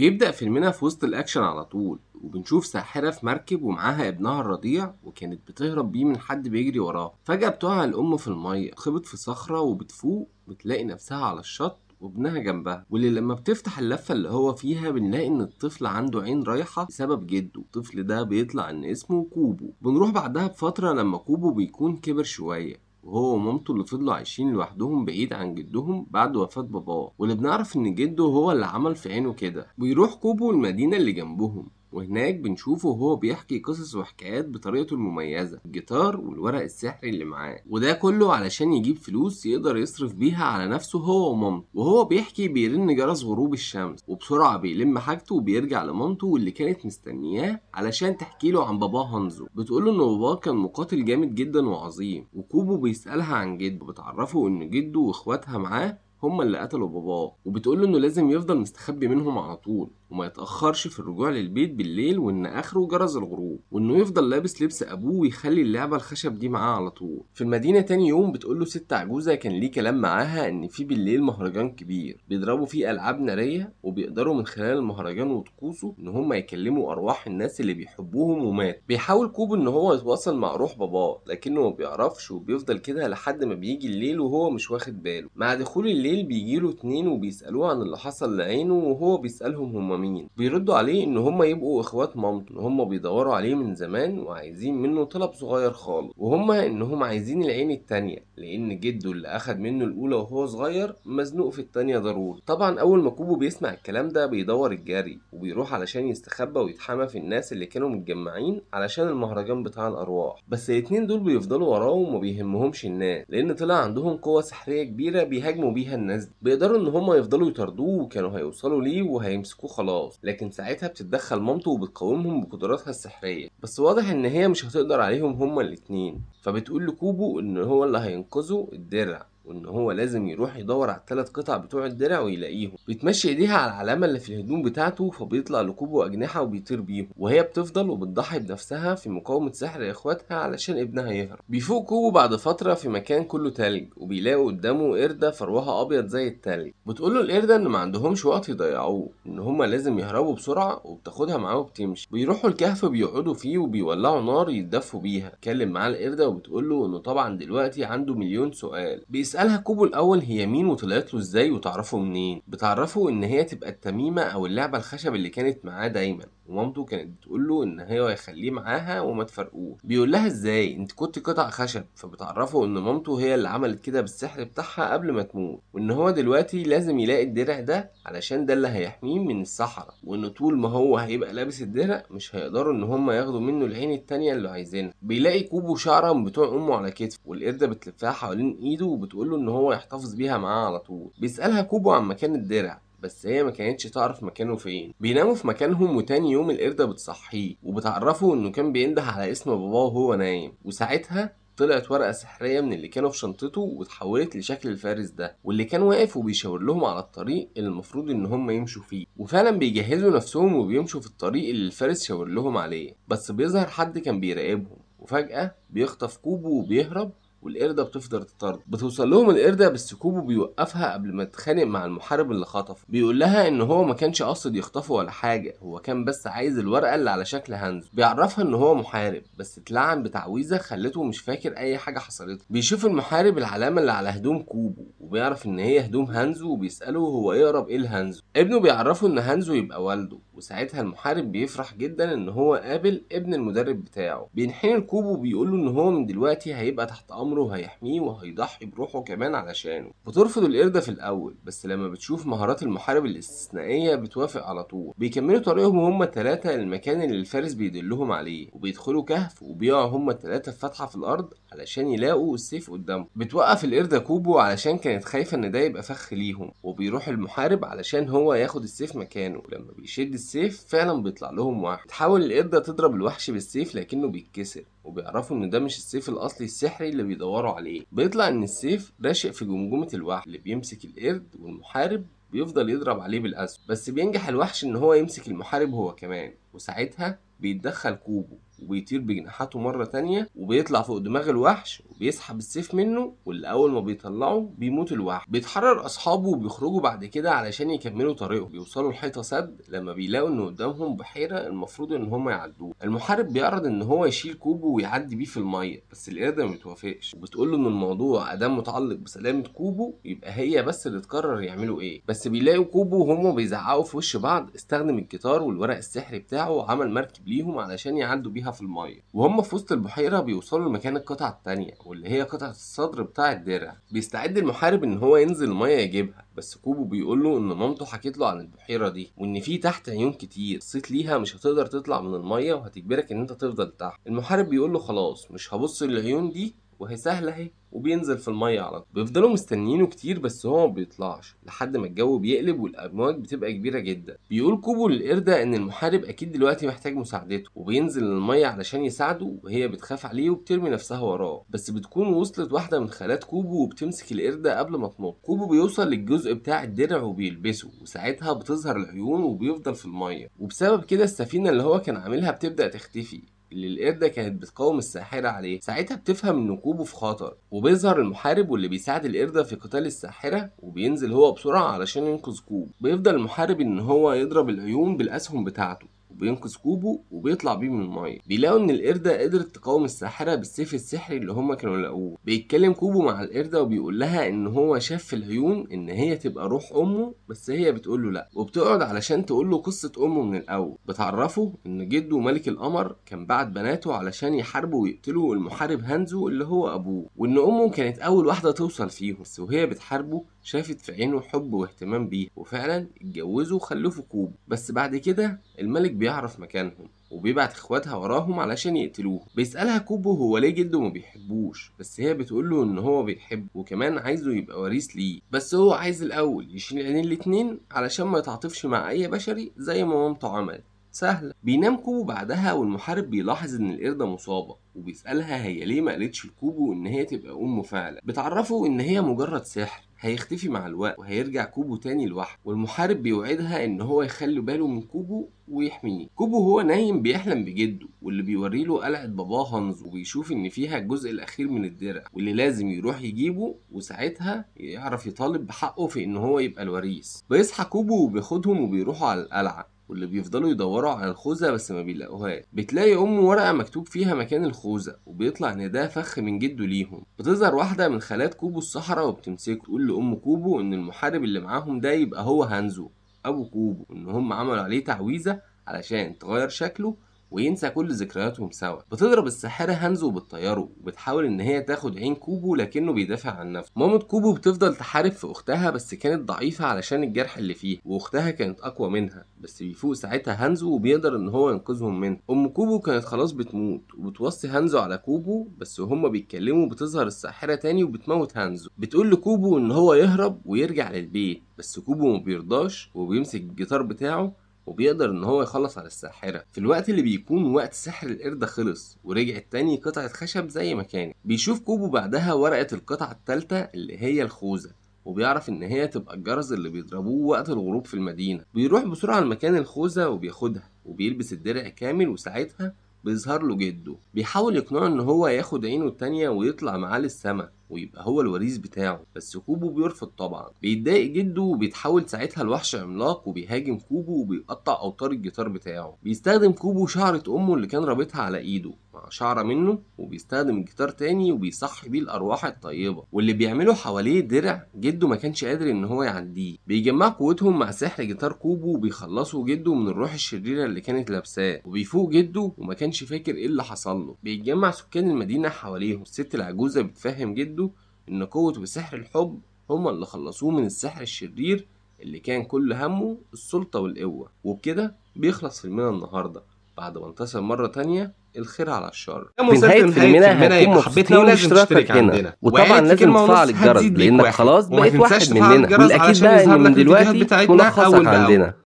بيبدأ فيلمنا في وسط الأكشن على طول وبنشوف ساحرة في مركب ومعاها ابنها الرضيع وكانت بتهرب بيه من حد بيجري وراها فجأة بتقع الأم في المية خبط في صخرة وبتفوق بتلاقي نفسها على الشط وابنها جنبها واللي لما بتفتح اللفة اللي هو فيها بنلاقي ان الطفل عنده عين رايحة بسبب جده الطفل ده بيطلع ان اسمه كوبو بنروح بعدها بفترة لما كوبو بيكون كبر شوية وهو ومامته اللي فضلوا عايشين لوحدهم بعيد عن جدهم بعد وفاة باباه واللي بنعرف إن جده هو اللي عمل في عينه كده بيروح كوبو المدينة اللي جنبهم وهناك بنشوفه وهو بيحكي قصص وحكايات بطريقته المميزة الجيتار والورق السحري اللي معاه وده كله علشان يجيب فلوس يقدر يصرف بيها على نفسه هو ومامته وهو بيحكي بيرن جرس غروب الشمس وبسرعة بيلم حاجته وبيرجع لمامته واللي كانت مستنياه علشان تحكي له عن باباه هانزو بتقول له ان باباه كان مقاتل جامد جدا وعظيم وكوبو بيسألها عن جده وبتعرفه ان جده واخواتها معاه هما اللي قتلوا باباه وبتقول له انه لازم يفضل مستخبي منهم على طول وما يتأخرش في الرجوع للبيت بالليل وإن آخره جرس الغروب وإنه يفضل لابس لبس أبوه ويخلي اللعبة الخشب دي معاه على طول في المدينة تاني يوم بتقول له ست عجوزة كان ليه كلام معاها إن في بالليل مهرجان كبير بيضربوا فيه ألعاب نارية وبيقدروا من خلال المهرجان وطقوسه إن هما يكلموا أرواح الناس اللي بيحبوهم ومات بيحاول كوب إن هو يتواصل مع روح باباه لكنه ما بيعرفش وبيفضل كده لحد ما بيجي الليل وهو مش واخد باله مع دخول الليل بيجيله اتنين وبيسألوه عن اللي حصل لعينه وهو بيسألهم هما مين بيردوا عليه ان هم يبقوا اخوات مامته ان هم بيدوروا عليه من زمان وعايزين منه طلب صغير خالص وهم انهم عايزين العين التانية لان جده اللي اخد منه الاولى وهو صغير مزنوق في التانية ضروري طبعا اول ما كوبو بيسمع الكلام ده بيدور الجري وبيروح علشان يستخبى ويتحمى في الناس اللي كانوا متجمعين علشان المهرجان بتاع الارواح بس الاتنين دول بيفضلوا وراه وما بيهمهمش الناس لان طلع عندهم قوة سحرية كبيرة بيهاجموا بيها الناس بيقدروا ان هم يفضلوا يطاردوه وكانوا هيوصلوا ليه وهيمسكوه خلاص وخلاص لكن ساعتها بتتدخل مامته وبتقاومهم بقدراتها السحرية بس واضح ان هي مش هتقدر عليهم هما الاتنين فبتقول لكوبو ان هو اللي هينقذه الدرع وان هو لازم يروح يدور على الثلاث قطع بتوع الدرع ويلاقيهم بتمشي ايديها على العلامه اللي في الهدوم بتاعته فبيطلع لكوب واجنحه وبيطير بيهم وهي بتفضل وبتضحي بنفسها في مقاومه سحر اخواتها علشان ابنها يهرب بيفوق كوبو بعد فتره في مكان كله تلج وبيلاقوا قدامه قرده فروها ابيض زي التلج بتقول له القرده ان ما عندهمش وقت يضيعوه ان هما لازم يهربوا بسرعه وبتاخدها معاه وبتمشي بيروحوا الكهف بيقعدوا فيه وبيولعوا نار يتدفوا بيها اتكلم معاه القرده وبتقول له انه طبعا دلوقتي عنده مليون سؤال بيسأل بيسألها كوبو الأول هي مين وطلعت له ازاي وتعرفه منين بتعرفه إن هي تبقى التميمة أو اللعبة الخشب اللي كانت معاه دايما ومامته كانت بتقول له ان هي هيخليه معاها وما تفرقوه بيقول لها ازاي انت كنت قطع خشب فبتعرفه ان مامته هي اللي عملت كده بالسحر بتاعها قبل ما تموت وان هو دلوقتي لازم يلاقي الدرع ده علشان ده اللي هيحميه من الصحراء وان طول ما هو هيبقى لابس الدرع مش هيقدروا ان هم ياخدوا منه العين التانية اللي عايزينها بيلاقي كوبو شعرة من بتوع امه على كتفه والقرده بتلفها حوالين ايده وبتقول له ان هو يحتفظ بيها معاه على طول بيسالها كوبو عن مكان الدرع بس هي ما كانتش تعرف مكانه فين بيناموا في مكانهم وتاني يوم القردة بتصحيه وبتعرفه انه كان بينده على اسم باباه وهو نايم وساعتها طلعت ورقة سحرية من اللي كانوا في شنطته وتحولت لشكل الفارس ده واللي كان واقف وبيشاور لهم على الطريق اللي المفروض ان هم يمشوا فيه وفعلا بيجهزوا نفسهم وبيمشوا في الطريق اللي الفارس شاور لهم عليه بس بيظهر حد كان بيراقبهم وفجأة بيخطف كوبو وبيهرب والقرده بتفضل تطرد بتوصل لهم القرده بس كوبو بيوقفها قبل ما تتخانق مع المحارب اللي خطفه بيقول لها ان هو ما كانش قاصد يخطفه ولا حاجه هو كان بس عايز الورقه اللي على شكل هانز بيعرفها ان هو محارب بس اتلعن بتعويذه خلته مش فاكر اي حاجه حصلت بيشوف المحارب العلامه اللي على هدوم كوبو وبيعرف ان هي هدوم هانزو وبيسأله هو يقرب ايه لهانزو ابنه بيعرفه ان هانزو يبقى والده وساعتها المحارب بيفرح جدا ان هو قابل ابن المدرب بتاعه بينحني الكوب وبيقول له ان هو من دلوقتي هيبقى تحت امره وهيحميه وهيضحي بروحه كمان علشانه بترفض القردة في الاول بس لما بتشوف مهارات المحارب الاستثنائية بتوافق على طول بيكملوا طريقهم هما الثلاثه للمكان اللي الفارس بيدلهم عليه وبيدخلوا كهف وبيقعوا هما الثلاثه في فتحة في الارض علشان يلاقوا السيف قدامهم بتوقف القردة كوبو علشان كانت كانت خايفة إن ده يبقى فخ ليهم وبيروح المحارب علشان هو ياخد السيف مكانه لما بيشد السيف فعلا بيطلع لهم واحد تحاول القردة تضرب الوحش بالسيف لكنه بيتكسر وبيعرفوا ان ده مش السيف الاصلي السحري اللي بيدوروا عليه بيطلع ان السيف راشق في جمجمه الوحش اللي بيمسك القرد والمحارب بيفضل يضرب عليه بالاسف بس بينجح الوحش ان هو يمسك المحارب هو كمان وساعتها بيتدخل كوبو وبيطير بجناحاته مرة تانية وبيطلع فوق دماغ الوحش وبيسحب السيف منه واللي أول ما بيطلعه بيموت الوحش بيتحرر أصحابه وبيخرجوا بعد كده علشان يكملوا طريقهم بيوصلوا لحيطة سد لما بيلاقوا إن قدامهم بحيرة المفروض إن هم يعدوها المحارب بيعرض إن هو يشيل كوبه ويعدي بيه في المية بس القردة ما بتوافقش وبتقول له إن الموضوع أدام متعلق بسلامة كوبه يبقى هي بس اللي تقرر يعملوا إيه بس بيلاقوا كوبه وهم بيزعقوا في وش بعض استخدم الجيتار والورق السحري بتاعه وعمل مركب ليهم علشان يعدوا بيها في الميه وهم في وسط البحيره بيوصلوا لمكان القطعه التانية واللي هي قطعه الصدر بتاع الدرع بيستعد المحارب ان هو ينزل الميه يجيبها بس كوبو بيقول له ان مامته حكيت له عن البحيره دي وان في تحت عيون كتير صيت ليها مش هتقدر تطلع من الميه وهتجبرك ان انت تفضل تحت المحارب بيقول له خلاص مش هبص للعيون دي وهي سهله اهي وبينزل في الميه على طول بيفضلوا مستنيينه كتير بس هو ما بيطلعش لحد ما الجو بيقلب والامواج بتبقى كبيره جدا بيقول كوبو للقرده ان المحارب اكيد دلوقتي محتاج مساعدته وبينزل للميه علشان يساعده وهي بتخاف عليه وبترمي نفسها وراه بس بتكون وصلت واحده من خالات كوبو وبتمسك القرده قبل ما تنط كوبو بيوصل للجزء بتاع الدرع وبيلبسه وساعتها بتظهر العيون وبيفضل في الميه وبسبب كده السفينه اللي هو كان عاملها بتبدا تختفي اللي القردة كانت بتقاوم الساحرة عليه ساعتها بتفهم ان كوبو في خطر وبيظهر المحارب واللي بيساعد القردة في قتال الساحرة وبينزل هو بسرعة علشان ينقذ كوبو بيفضل المحارب ان هو يضرب العيون بالاسهم بتاعته وبينقذ كوبو وبيطلع بيه من الميه بيلاقوا ان القرده قدرت تقاوم الساحره بالسيف السحري اللي هما كانوا لاقوه بيتكلم كوبو مع القرده وبيقول لها ان هو شاف في العيون ان هي تبقى روح امه بس هي بتقول له لا وبتقعد علشان تقول له قصه امه من الاول بتعرفه ان جده ملك القمر كان بعت بناته علشان يحاربوا ويقتلوا المحارب هانزو اللي هو ابوه وان امه كانت اول واحده توصل فيهم بس وهي بتحاربه شافت في عينه حب واهتمام بيها وفعلا اتجوزوا وخلفوا كوب بس بعد كده الملك بيعرف مكانهم وبيبعت اخواتها وراهم علشان يقتلوه بيسالها كوبو هو ليه جلده ما بيحبوش بس هي بتقول له ان هو بيحبه وكمان عايزه يبقى وريث ليه بس هو عايز الاول يشيل عينين الاتنين علشان ما يتعاطفش مع اي بشري زي ما مامته عملت سهلة بينام كوبو بعدها والمحارب بيلاحظ ان القردة مصابة وبيسألها هي ليه ما قالتش لكوبو ان هي تبقى امه فعلا بتعرفه ان هي مجرد سحر هيختفي مع الوقت وهيرجع كوبو تاني لوحده والمحارب بيوعدها ان هو يخلي باله من كوبو ويحميه كوبو هو نايم بيحلم بجده واللي بيوري له قلعة باباه هانز وبيشوف ان فيها الجزء الاخير من الدرع واللي لازم يروح يجيبه وساعتها يعرف يطالب بحقه في ان هو يبقى الوريث بيصحى كوبو وبياخدهم وبيروحوا على القلعة واللي بيفضلوا يدوروا على الخوذة بس ما بيلاقوهاش بتلاقي أمه ورقة مكتوب فيها مكان الخوذة وبيطلع إن ده فخ من جده ليهم بتظهر واحدة من خالات كوبو الصحراء وبتمسكه تقول لأم كوبو إن المحارب اللي معاهم ده يبقى هو هانزو أبو كوبو إن هم عملوا عليه تعويذة علشان تغير شكله وينسى كل ذكرياتهم سوا بتضرب الساحره هانزو وبتطيره وبتحاول ان هي تاخد عين كوبو لكنه بيدافع عن نفسه مامة كوبو بتفضل تحارب في اختها بس كانت ضعيفه علشان الجرح اللي فيها واختها كانت اقوى منها بس بيفوق ساعتها هانزو وبيقدر ان هو ينقذهم منها ام كوبو كانت خلاص بتموت وبتوصي هانزو على كوبو بس وهما بيتكلموا بتظهر الساحره تاني وبتموت هانزو بتقول لكوبو ان هو يهرب ويرجع للبيت بس كوبو مبيرضاش وبيمسك الجيتار بتاعه وبيقدر ان هو يخلص على الساحرة في الوقت اللي بيكون وقت سحر القردة خلص ورجعت تاني قطعة خشب زي ما كانت بيشوف كوبو بعدها ورقة القطعة التالتة اللي هي الخوذة وبيعرف ان هي تبقى الجرس اللي بيضربوه وقت الغروب في المدينة بيروح بسرعة لمكان الخوذة وبياخدها وبيلبس الدرع كامل وساعتها بيظهر له جده بيحاول يقنعه ان هو ياخد عينه التانية ويطلع معاه للسما ويبقى هو الوريث بتاعه بس كوبو بيرفض طبعا بيتضايق جده وبيتحول ساعتها لوحش عملاق وبيهاجم كوبو وبيقطع اوتار الجيتار بتاعه بيستخدم كوبو شعرة امه اللي كان رابطها على ايده شعرة منه وبيستخدم الجيتار تاني وبيصحي بيه الأرواح الطيبة واللي بيعمله حواليه درع جده ما كانش قادر إن هو يعديه بيجمع قوتهم مع سحر جيتار كوبو وبيخلصوا جده من الروح الشريرة اللي كانت لابساه وبيفوق جده وما كانش فاكر إيه اللي حصل له بيتجمع سكان المدينة حواليهم الست العجوزة بتفهم جده إن قوة وسحر الحب هما اللي خلصوه من السحر الشرير اللي كان كل همه السلطة والقوة وبكده بيخلص فيلمنا النهاردة بعد ما انتصر مرة تانية الخير على الشر بنهاية فيلمنا هتكون مبسوطين واشتراكك هنا وطبعا لازم تفعل الجرس لأنك خلاص بقيت واحد مننا والأكيد بقى إن من دلوقتي تكون خاصك عندنا